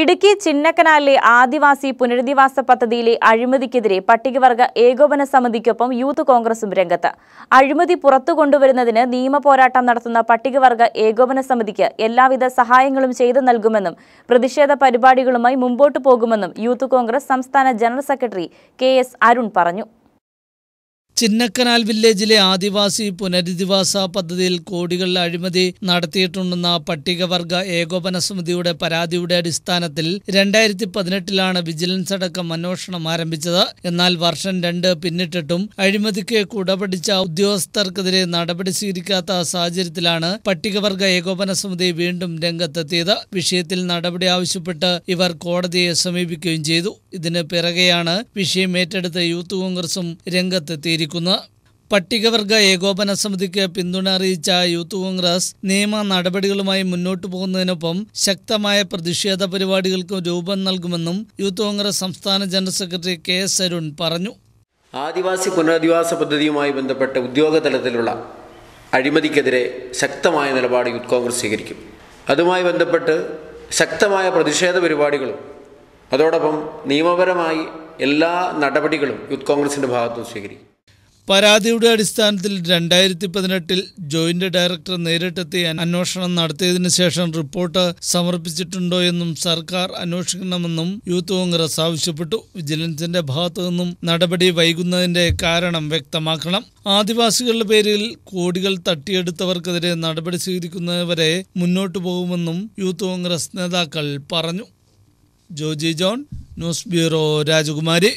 ഇടുക്കി ചിന്നക്കനാലിലെ ആദിവാസി പുനരധിവാസ പദ്ധതിയിലെ അഴിമതിക്കെതിരെ പട്ടികവർഗ ഏകോപന സമിതിക്കൊപ്പം യൂത്ത് കോൺഗ്രസും രംഗത്ത് അഴിമതി പുറത്തു കൊണ്ടുവരുന്നതിന് നിയമപോരാട്ടം നടത്തുന്ന പട്ടികവർഗ ഏകോപന സമിതിക്ക് എല്ലാവിധ സഹായങ്ങളും ചെയ്തു നൽകുമെന്നും പ്രതിഷേധ പരിപാടികളുമായി മുമ്പോട്ടു പോകുമെന്നും യൂത്ത് കോൺഗ്രസ് സംസ്ഥാന ജനറൽ സെക്രട്ടറി കെ അരുൺ പറഞ്ഞു ചിന്നക്കനാൽ വില്ലേജിലെ ആദിവാസി പുനരധിവാസ പദ്ധതിയിൽ കോടികൾ അഴിമതി നടത്തിയിട്ടുണ്ടെന്ന പട്ടികവർഗ ഏകോപന സമിതിയുടെ പരാതിയുടെ അടിസ്ഥാനത്തിൽ രണ്ടായിരത്തി പതിനെട്ടിലാണ് വിജിലൻസ് അടക്കം അന്വേഷണം ആരംഭിച്ചത് എന്നാൽ വർഷം രണ്ട് പിന്നിട്ടിട്ടും അഴിമതിക്ക് കുടപിടിച്ച ഉദ്യോഗസ്ഥർക്കെതിരെ നടപടി സ്വീകരിക്കാത്ത സാഹചര്യത്തിലാണ് പട്ടികവർഗ ഏകോപന സമിതി വീണ്ടും രംഗത്തെത്തിയത് വിഷയത്തിൽ നടപടി ആവശ്യപ്പെട്ട് ഇവർ കോടതിയെ സമീപിക്കുകയും ചെയ്തു ഇതിന് പിറകെയാണ് വിഷയം ഏറ്റെടുത്ത യൂത്ത് കോൺഗ്രസും രംഗത്തെത്തിയിരിക്കുന്നത് ആരംഭിക്കുന്ന പട്ടികവർഗ ഏകോപന സമിതിക്ക് പിന്തുണ അറിയിച്ച യൂത്ത് കോൺഗ്രസ് നിയമ നടപടികളുമായി മുന്നോട്ടു പോകുന്നതിനൊപ്പം ശക്തമായ പ്രതിഷേധ പരിപാടികൾക്കും രൂപം നൽകുമെന്നും യൂത്ത് കോൺഗ്രസ് സംസ്ഥാന general secretary K S Arun പറഞ്ഞു ആദിവാസി പുനരധിവാസ പദ്ധതിയുമായി ബന്ധപ്പെട്ട ഉദ്യോഗ തലത്തിലുള്ള അഴിമതിക്കെതിരെ ശക്തമായ നിലപാട് യൂത്ത് കോൺഗ്രസ് സ്വീകരിക്കും അതുമായി ബന്ധപ്പെട്ട് ശക്തമായ പ്രതിഷേധ പരിപാടികളും അതോടൊപ്പം നിയമപരമായി എല്ലാ നടപടികളും യൂത്ത് കോൺഗ്രസിൻ്റെ ഭാഗത്തുനിന്ന് സ്വീകരിക്കും പരാതിയുടെ അടിസ്ഥാനത്തിൽ രണ്ടായിരത്തി പതിനെട്ടിൽ ജോയിന്റ് ഡയറക്ടർ നേരിട്ടെത്തി അന്വേഷണം നടത്തിയതിനു ശേഷം റിപ്പോർട്ട് സമർപ്പിച്ചിട്ടുണ്ടോ എന്നും സർക്കാർ അന്വേഷിക്കണമെന്നും യൂത്ത് കോൺഗ്രസ് ആവശ്യപ്പെട്ടു വിജിലൻസിന്റെ ഭാഗത്തു നിന്നും നടപടി വൈകുന്നതിന്റെ കാരണം വ്യക്തമാക്കണം ആദിവാസികളുടെ പേരിൽ കോടികൾ തട്ടിയെടുത്തവർക്കെതിരെ നടപടി സ്വീകരിക്കുന്നവരെ മുന്നോട്ടു പോകുമെന്നും യൂത്ത് കോൺഗ്രസ് നേതാക്കൾ പറഞ്ഞു ജോജി ജോൺ ന്യൂസ് ബ്യൂറോ രാജകുമാരി